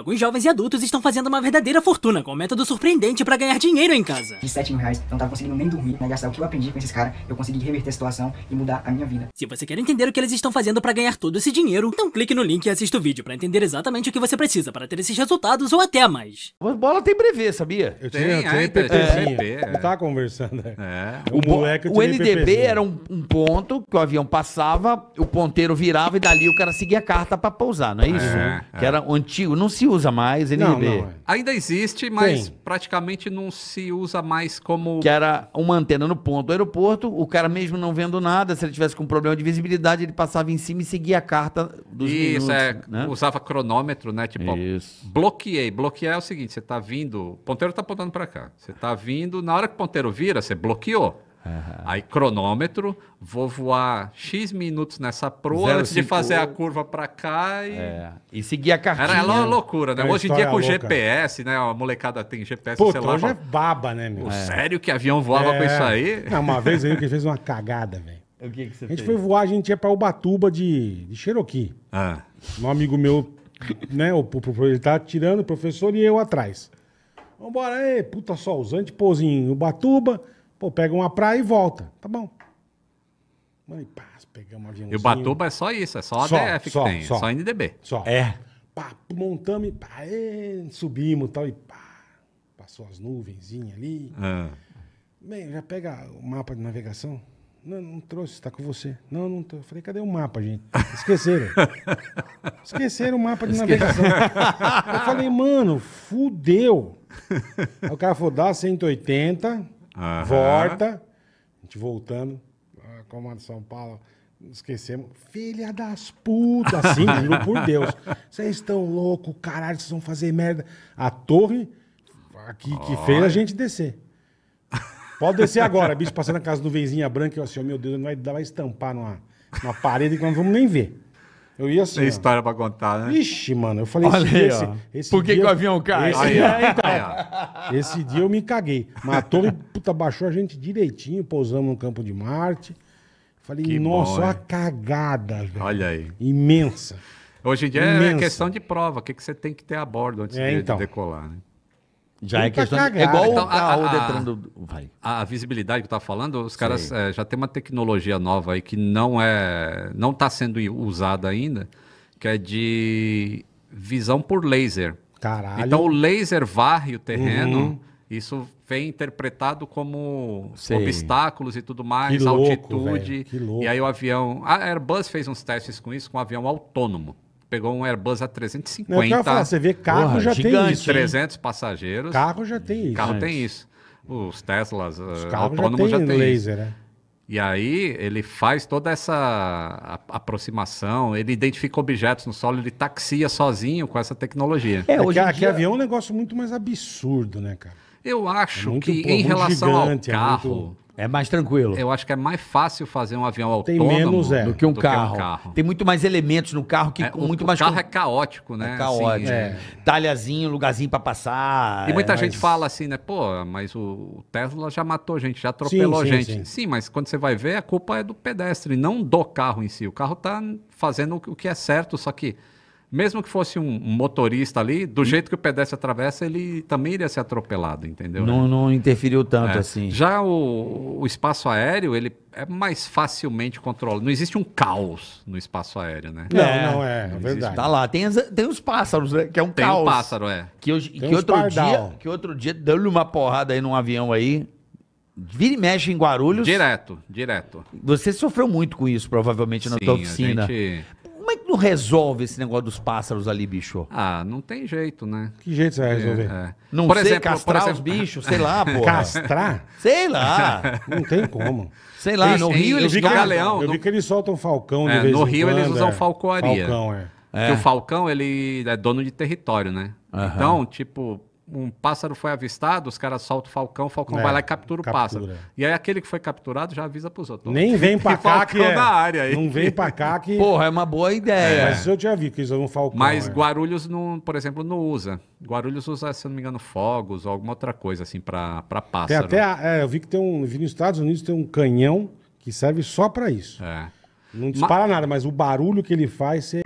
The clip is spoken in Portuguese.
alguns jovens e adultos estão fazendo uma verdadeira fortuna com um método surpreendente para ganhar dinheiro em casa. De 7 mil reais, não tava conseguindo nem dormir, né? Gastar o que eu aprendi com esses caras, eu consegui reverter a situação e mudar a minha vida. Se você quer entender o que eles estão fazendo para ganhar todo esse dinheiro, então clique no link e assista o vídeo para entender exatamente o que você precisa para ter esses resultados ou até mais. bola tem brevê, sabia? Eu tinha, tem, eu tinha PPzinho. É, é. conversando. É. é. O, o, o NDB era um, um, ponto que o avião passava, o ponteiro virava e dali o cara seguia a carta para pousar, não é isso? É, é. que era antigo, não se usa mais NRB. Não, não, é. Ainda existe, mas Sim. praticamente não se usa mais como. Que era uma antena no ponto do aeroporto, o cara mesmo não vendo nada, se ele tivesse com problema de visibilidade, ele passava em cima e seguia a carta dos Isso, minutos, é. Né? Usava cronômetro, né? Tipo, Isso. bloqueei. Bloquear é o seguinte: você tá vindo. O ponteiro tá apontando para cá. Você tá vindo. Na hora que o ponteiro vira, você bloqueou. Uhum. Aí cronômetro, vou voar X minutos nessa proa antes de fazer a curva para cá e... É. e seguir a cartilha. Era é uma né? loucura, né? É Hoje em dia com louca. GPS, né? A molecada tem GPS, Puta, sei Hoje é baba, né, meu? o é. Sério que avião voava com isso é. aí? Não, uma vez aí que fez uma cagada, velho. O que, que você A gente fez? foi voar, a gente ia pra Ubatuba de, de Cherokee. Ah. Um amigo meu, né? O, o, ele tá tirando o professor e eu atrás. Vambora, aí, puta solzante, pôs em Ubatuba. Pô, pega uma praia e volta. Tá bom. Mano, e pá, pegamos um aviãozinho. E o Batuba é só isso, é só a só, DF só, que tem, só, só NDB. Só. É. Pá, montamos e pá, e subimos e tal, e pá. Passou as nuvenzinhas ali. Ah. Bem, já pega o mapa de navegação. Não, não trouxe, está com você. Não, não Eu Falei, cadê o mapa, gente? Esqueceram. Esqueceram o mapa de Esque... navegação. Eu falei, mano, fudeu. Aí o cara falou, dá 180 Uhum. Volta. A gente voltando. Ah, Comando São Paulo. Esquecemos. Filha das putas, assim, juro por Deus. Vocês estão loucos, caralho, vocês vão fazer merda. A torre aqui, que fez a gente descer. Pode descer agora, bicho, passando na casa do vizinho branca, eu assim, oh, meu Deus, vai, vai estampar numa, numa parede que nós não vamos nem ver. Eu ia assim. Tem ó. história pra contar, né? Ixi, mano, eu falei Olha esse aí, esse, esse Por que, dia, que o avião cai? Esse, aí, então, esse dia eu me caguei. Matou e puta, baixou a gente direitinho, pousamos no campo de Marte. Falei, que nossa, bom, uma cagada, velho. Olha aí. Imensa. Hoje em dia Imensa. é questão de prova, o que, que você tem que ter a bordo antes é, de, então. de decolar, né? Já é questão. Cagado. É igual então, a, o Detran do. Vai. A, visibilidade que tá falando, os caras é, já tem uma tecnologia nova aí que não é. não está sendo usada ainda, que é de visão por laser. Caralho. Então o laser varre o terreno. Uhum. Isso vem interpretado como obstáculos e tudo mais, que louco, altitude. que louco. E aí o avião. A Airbus fez uns testes com isso, com um avião autônomo pegou um Airbus A350. Não, é eu falar, você vê carro Porra, já gigante, tem isso. 300 hein? passageiros. Carro já tem isso. Carro tem isso. Os Teslas, Os eh, autônomos já tem, já tem laser, isso. Né? E aí ele faz toda essa aproximação, ele identifica objetos no solo, ele taxia sozinho com essa tecnologia. É, é hoje é que, dia... avião é um negócio muito mais absurdo, né, cara? Eu acho é que em relação gigante, ao carro. É, muito... é, mais tranquilo. Eu acho que é mais fácil fazer um avião autônomo Tem menos, é, do, que um, do que um, carro. Tem muito mais elementos no carro que é, muito o mais. O carro com... é caótico, né? É assim, caótico. Assim, Talhazinho, lugarzinho para passar. E muita é gente mas... fala assim, né? Pô, mas o Tesla já matou gente, já atropelou sim, sim, gente. Sim. sim, mas quando você vai ver, a culpa é do pedestre, não do carro em si. O carro tá fazendo o que é certo, só que mesmo que fosse um, motorista ali, do jeito que o pedestre atravessa, ele também iria ser atropelado, entendeu? Não, né? não interferiu tanto é. assim. Já o, o, espaço aéreo, ele é mais facilmente controlado. Não existe um caos no espaço aéreo, né? Não, é, não é, é tá verdade. Tá lá, tem, as, tem os pássaros, né? Que é um tem caos. Tem um pássaro, é. Que, eu, que outro dia, que outro dia deu-lhe uma porrada aí num avião aí. Vira e mexe em Guarulhos. Direto, direto. Você sofreu muito com isso, provavelmente, na Sim, tua oficina. Gente... Como é que não resolve esse negócio dos pássaros ali, bicho? Ah, não tem jeito, né? Que jeito você vai é, resolver? É. Não por sei, exemplo, castrar exemplo... os bichos, sei lá, pô. Castrar? Sei lá. Não tem como. Sei lá, eles, no Rio eles usam galeão. Eu no... vi que eles soltam falcão de é, vez No Rio quando, eles usam é. falcoaria. Falcão, é. Porque o falcão, ele é dono de território, né? Uhum. Então, tipo, um pássaro foi avistado, os caras soltam o falcão, o falcão é, vai lá e captura, captura, o pássaro. E aí aquele que foi capturado já avisa pros outros. Nem vem pra cá que é, é. área. Aí. Não vem pra cá que... Porra, é uma boa ideia. É, mas eu já vi que eles usam falcão. Mas é. Guarulhos, não, por exemplo, não usa. Guarulhos usa, se não me engano, fogos ou alguma outra coisa assim pra, pra pássaro. Tem até, é, eu vi que tem um... Vi nos Estados Unidos tem um canhão que serve só pra isso. É. Não dispara nada, mas o barulho que ele faz... Você...